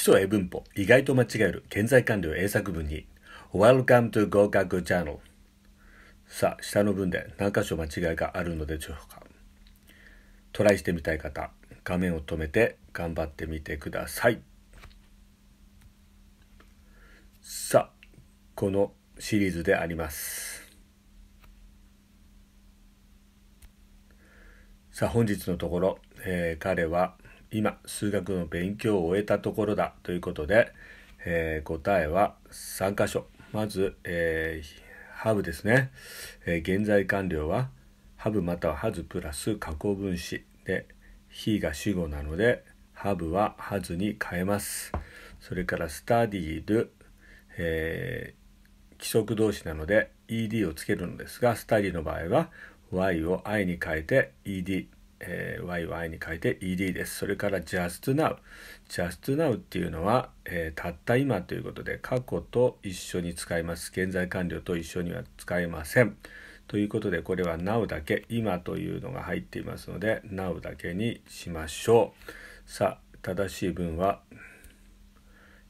基礎英文法、意外と間違える、現在理を英作文に Welcome to 合格 Channel さあ、下の文で何箇所間違いがあるのでしょうかトライしてみたい方、画面を止めて頑張ってみてください。さあ、このシリーズであります。さあ、本日のところ、えー、彼は今数学の勉強を終えたところだということで、えー、答えは3箇所まず、えー、ハブですね、えー、現在完了はハブまたはハズプラス加工分子で非が主語なのでハブはハズに変えますそれからスタディール、えー、規則動詞なので ed をつけるのですがスタディの場合は y を i に変えて ed えー、yy に変えて ed です。それから just now。just now っていうのは、えー、たった今ということで、過去と一緒に使います。現在完了と一緒には使えません。ということで、これは now だけ、今というのが入っていますので、now だけにしましょう。さあ、正しい文は、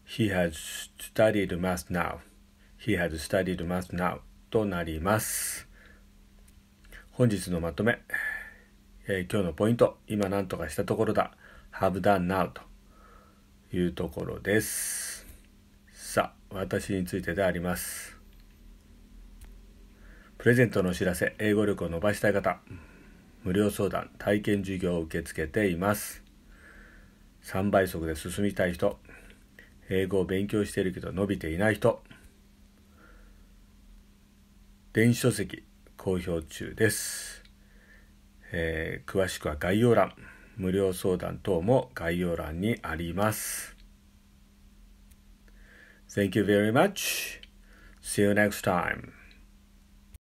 He has studied math now. He has studied math now. となります。本日のまとめ。えー、今日のポイント、今何とかしたところだ、have done now というところです。さあ、私についてであります。プレゼントのお知らせ、英語力を伸ばしたい方、無料相談、体験授業を受け付けています。3倍速で進みたい人、英語を勉強しているけど伸びていない人、電子書籍公表中です。えー、詳しくは概要欄、無料相談等も概要欄にあります。Thank you very much. See you next time.